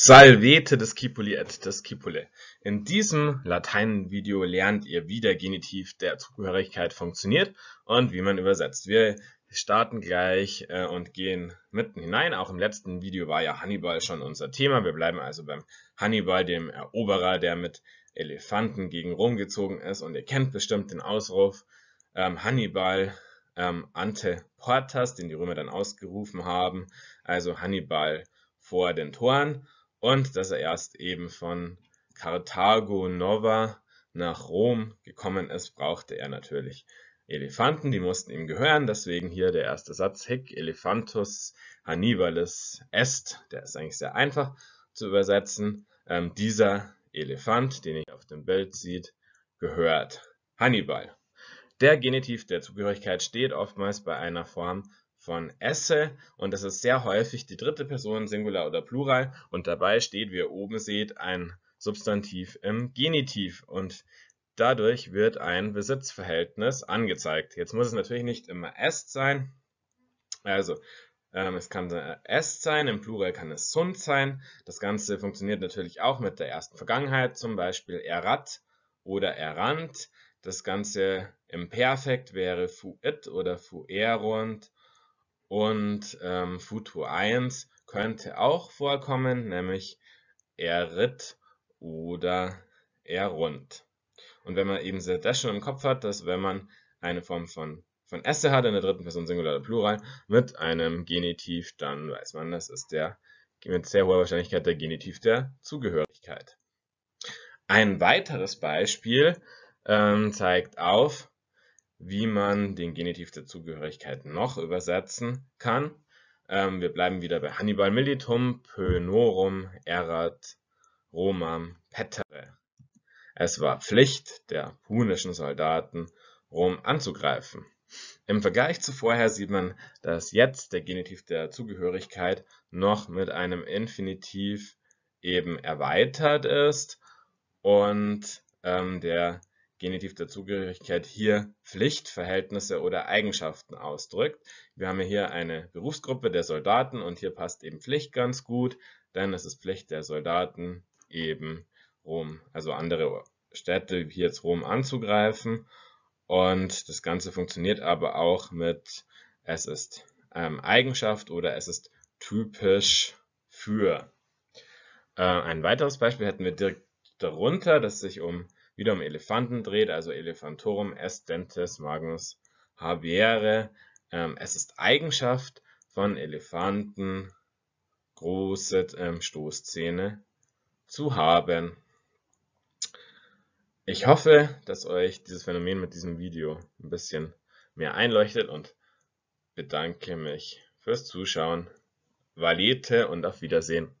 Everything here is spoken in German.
Salvete des Scipuli et des Kipule. In diesem Latein-Video lernt ihr, wie der Genitiv der Zugehörigkeit funktioniert und wie man übersetzt. Wir starten gleich äh, und gehen mitten hinein. Auch im letzten Video war ja Hannibal schon unser Thema. Wir bleiben also beim Hannibal, dem Eroberer, der mit Elefanten gegen Rom gezogen ist. Und ihr kennt bestimmt den Ausruf ähm, Hannibal ähm, ante portas, den die Römer dann ausgerufen haben. Also Hannibal vor den Toren und dass er erst eben von Karthago Nova nach Rom gekommen ist, brauchte er natürlich Elefanten, die mussten ihm gehören, deswegen hier der erste Satz, hic elephantus hannibalis est, der ist eigentlich sehr einfach zu übersetzen, ähm, dieser Elefant, den ihr auf dem Bild sieht, gehört Hannibal. Der Genitiv der Zugehörigkeit steht oftmals bei einer Form von esse und das ist sehr häufig die dritte Person, Singular oder Plural und dabei steht, wie ihr oben seht, ein Substantiv im Genitiv und dadurch wird ein Besitzverhältnis angezeigt. Jetzt muss es natürlich nicht immer est sein, also ähm, es kann est sein, im Plural kann es sund sein. Das Ganze funktioniert natürlich auch mit der ersten Vergangenheit, zum Beispiel errat oder errant. Das Ganze im Perfekt wäre fuit oder fuerund und ähm, Futu 1 könnte auch vorkommen, nämlich er ritt oder er rund. Und wenn man eben das schon im Kopf hat, dass wenn man eine Form von, von esse hat, in der dritten Person Singular oder Plural, mit einem Genitiv, dann weiß man, das ist der mit sehr hoher Wahrscheinlichkeit der Genitiv der Zugehörigkeit. Ein weiteres Beispiel ähm, zeigt auf, wie man den Genitiv der Zugehörigkeit noch übersetzen kann. Ähm, wir bleiben wieder bei Hannibal militum, pönorum, erat, romam, petere. Es war Pflicht der punischen Soldaten, Rom anzugreifen. Im Vergleich zu vorher sieht man, dass jetzt der Genitiv der Zugehörigkeit noch mit einem Infinitiv eben erweitert ist und ähm, der Genitiv der Zugehörigkeit hier Pflicht, Verhältnisse oder Eigenschaften ausdrückt. Wir haben hier eine Berufsgruppe der Soldaten und hier passt eben Pflicht ganz gut, denn es ist Pflicht der Soldaten eben Rom, also andere Städte wie jetzt Rom anzugreifen. Und das Ganze funktioniert aber auch mit es ist ähm, Eigenschaft oder es ist typisch für. Äh, ein weiteres Beispiel hätten wir direkt darunter, das sich um wieder um Elefanten dreht, also Elefantorum est dentes magnus habere. Ähm, es ist Eigenschaft von Elefanten, große ähm, Stoßzähne zu haben. Ich hoffe, dass euch dieses Phänomen mit diesem Video ein bisschen mehr einleuchtet und bedanke mich fürs Zuschauen. Valete und auf Wiedersehen.